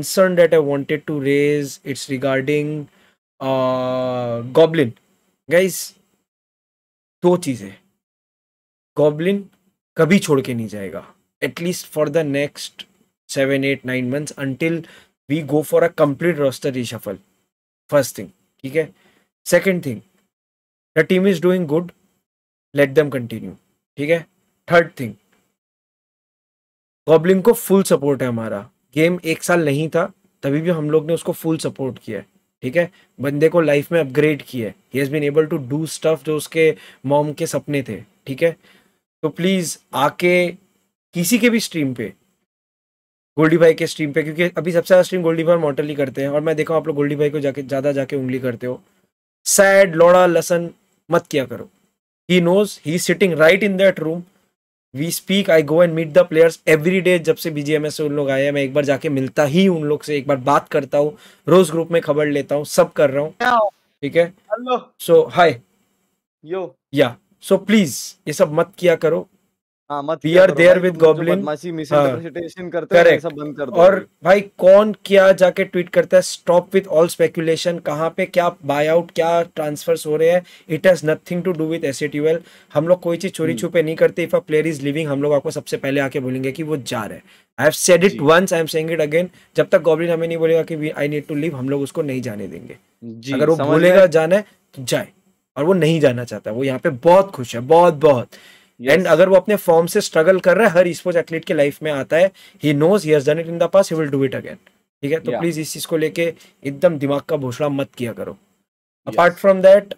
concern that I wanted to raise. It's regarding uh, Goblin. Guys, दो चीज़ें goblin कभी छोड़ के नहीं जाएगा at least for the next seven eight nine months until we go for a complete roster reshuffle first thing ठीक है second thing the team is doing good let them continue ठीक है थर्ड थिंग गॉबलिन को full support है हमारा game एक साल नहीं था तभी भी हम लोग ने उसको फुल सपोर्ट किया है ठीक है बंदे को लाइफ में अपग्रेड किया है he has been able to do stuff जो उसके मॉम के सपने थे ठीक है तो प्लीज़ आके किसी के भी स्ट्रीम पे गोल्डी भाई के स्ट्रीम पे क्योंकि अभी सबसे ज़्यादा स्ट्रीम गोल्डी भाई मॉटल ही करते हैं और मैं देखा आप लोग गोल्डी भाई को जाके ज़्यादा जाके उंगली करते हो सैड लोड़ा लसन मत किया करो he knows he sitting right in that room we speak I go and meet the players every day जब से बीजीएमएस से उन लोग आए हैं मैं एक बार जाके मिलता ही उन लोग से एक बार बात करता हूँ रोज ग्रुप में खबर लेता हूँ सब कर रहा हूँ ठीक है सो हाय यो या सो प्लीज ये सब मत किया करो हाँ, हाँ, और भाई कौन क्या जाके ट्वीट करता है stop all speculation nothing to do हम लोग कोई चीज चोरी हम्म। छुपे नहीं करते if a player is leaving हम लोग आपको सबसे पहले आके बोलेंगे कि वो जा रहे I have said it once I am saying it again जब तक गॉबलिन हमें नहीं बोलेगा कि आई नीड टू लिव हम लोग उसको नहीं जाने देंगे अगर वो बोलेगा जाना है तो जाए और वो नहीं जाना चाहता वो यहाँ पे बहुत खुश है बहुत बहुत एंड yes. अगर वो अपने फॉर्म से स्ट्रगल कर रहा है हर स्पोर्ट्स एथलीट के लाइफ में आता है he knows he has done it in the past he will do it again ठीक है तो प्लीज इस चीज को लेके एकदम दिमाग का भोसड़ा मत किया करो अपार्ट फ्रॉम दैट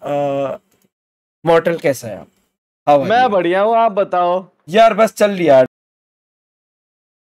मॉर्टल कैसा है आप मैं बढ़िया हूँ आप बताओ यार बस चल लिया